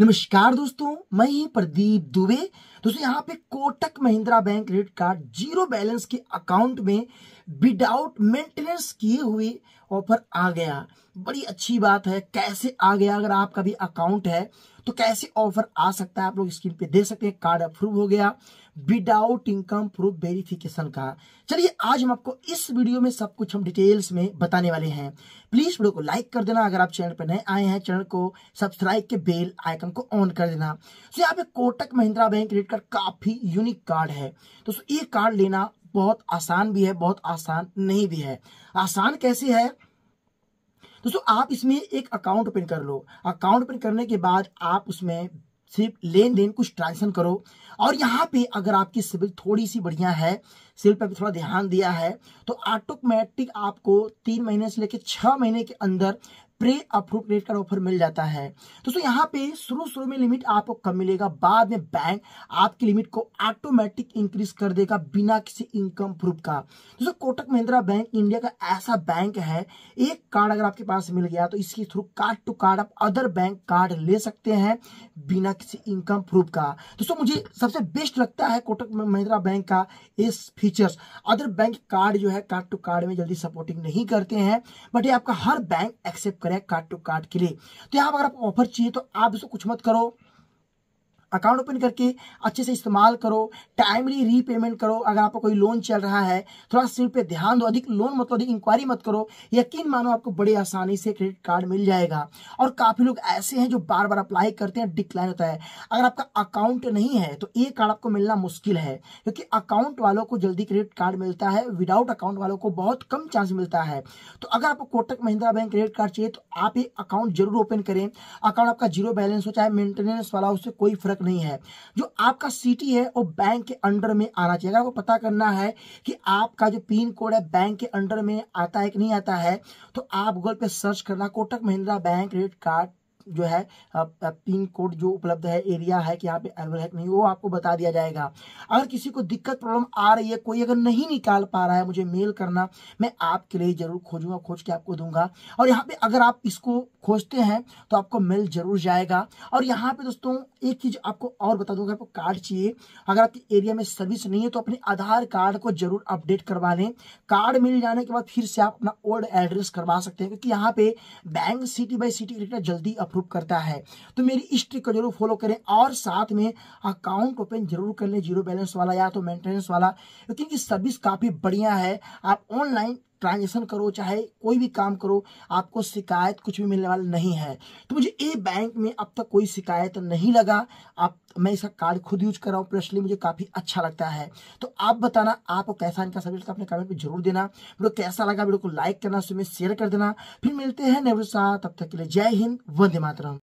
नमस्कार दोस्तों मैं ही प्रदीप दुबे दोस्तों यहाँ पे Kotak Mahindra bank credit card zero balance के अकाउंट में विदाउट मेंटेनेंस किए हुए ऑफर आ गया बड़ी अच्छी बात है कैसे आ गया अगर आपका भी अकाउंट है तो कैसे ऑफर आ सकता है आप लोग स्क्रीन पे देख सकते हैं कार्ड अप्रूव हो गया विदाउट इनकम प्रूफ वेरिफिकेशन का चलिए आज हम आपको इस वीडियो में सब कुछ हम डिटेल्स में बताने वाले हैं प्लीज वीडियो को लाइक कर देना अगर आप चैनल पर नए आए हैं चैनल को सब्सक्राइब के बेल आइकन को ऑन कर देना तो यहाँ पे Kotak Mahindra bank credit card काफी यूनिक कार्ड है तो ये कार्ड लेना बहुत आसान भी है बहुत आसान नहीं भी है आसान कैसे है दोस्तों आप इसमें एक अकाउंट ओपन कर लो अकाउंट ओपन करने के बाद आप उसमें सिर्फ लेन देन कुछ ट्रांजेक्शन करो और यहाँ पे अगर आपकी सिविल थोड़ी सी बढ़िया है सिविल पर थोड़ा ध्यान दिया है तो ऑटोमेटिक आपको तीन महीने से लेकर छः महीने के अंदर pre approve credit card offer मिल जाता है दोस्तों यहाँ पे शुरू शुरू में लिमिट आपको कम मिलेगा बाद में बैंक आपकी लिमिट को ऑटोमेटिक इंक्रीज कर देगा बिना किसी इनकम प्रूफ का दोस्तों कोटक महिंद्रा बैंक इंडिया का ऐसा बैंक है एक कार्ड अगर आपके पास मिल गया तो इसके थ्रू कार्ड टू कार्ड आप अदर बैंक कार्ड ले सकते हैं बिना किसी इनकम प्रूफ का दोस्तों मुझे सबसे बेस्ट लगता है कोटक महिंद्रा बैंक का इस फीचर्स अदर बैंक कार्ड जो है कार्ड टू कार्ड में जल्दी सपोर्टिंग नहीं करते हैं बट ये आपका हर बैंक एक्सेप्ट करें कार्ड टू कार्ड के लिए तो यहाँ पर अगर आप ऑफर चाहिए तो आप इसको कुछ मत करो अकाउंट ओपन करके अच्छे से इस्तेमाल करो टाइमली रीपेमेंट करो अगर आपको कोई लोन चल रहा है थोड़ा सिर पे ध्यान दो अधिक लोन मत अधिक इंक्वायरी मत करो यकीन मानो आपको बड़ी आसानी से क्रेडिट कार्ड मिल जाएगा और काफ़ी लोग ऐसे हैं जो बार बार अप्लाई करते हैं डिक्लाइन होता है अगर आपका अकाउंट नहीं है तो ये कार्ड आपको मिलना मुश्किल है क्योंकि अकाउंट वालों को जल्दी क्रेडिट कार्ड मिलता है विदाउट अकाउंट वालों को बहुत कम चांस मिलता है तो अगर आपको Kotak Mahindra bank credit card चाहिए तो आप ये अकाउंट जरूर ओपन करें अकाउंट आपका जीरो बैलेंस हो चाहे मेंटेनेंस वाला उससे कोई फर्क आवश्यक नहीं है जो आपका सिटी है वो बैंक के अंडर में आना चाहिए आपको पता करना है कि आपका जो पिन कोड है बैंक के अंडर में आता है कि नहीं आता है तो आप गूगल पे सर्च करना Kotak Mahindra bank credit card जो है पिन कोड जो उपलब्ध है एरिया है कि यहाँ पे अवेलेबल है नहीं वो आपको बता दिया जाएगा अगर किसी को दिक्कत प्रॉब्लम आ रही है कोई अगर नहीं निकाल पा रहा है मुझे मेल करना मैं आपके लिए जरूर खोजूंगा खोज के आपको दूंगा और यहाँ पे अगर आप इसको खोजते हैं तो आपको मेल जरूर जाएगा और यहाँ पे दोस्तों एक चीज आपको और बता दूंगा आपको कार्ड चाहिए अगर आपके एरिया में सर्विस नहीं है तो अपने आधार कार्ड को जरूर अपडेट करवा लें कार्ड मिल जाने के बाद फिर से आप अपना ओल्ड एड्रेस करवा सकते हैं क्योंकि यहाँ पे बैंक सिटी बाई सिटी जल्दी अप्रूव अप्रूव करता है तो मेरी इस ट्रिक को जरूर फॉलो करें और साथ में अकाउंट ओपन जरूर कर लें जीरो बैलेंस वाला या तो मेंटेनेंस वाला क्योंकि सर्विस काफ़ी बढ़िया है आप ऑनलाइन ट्रांजेक्शन करो चाहे कोई भी काम करो आपको शिकायत कुछ भी मिलने वाला नहीं है तो मुझे ए बैंक में अब तक कोई शिकायत नहीं लगा आप मैं इसका कार्ड खुद यूज कर रहा हूँ पर्सनली मुझे काफ़ी अच्छा लगता है तो आप बताना आपको कैसा इनका सर्विस अपने कमेंट में जरूर देना वीडियो कैसा लगा वीडियो को लाइक करना उसमें शेयर कर देना फिर मिलते हैं नेहरू साथ तब तक के लिए जय हिंद वंदे मातरम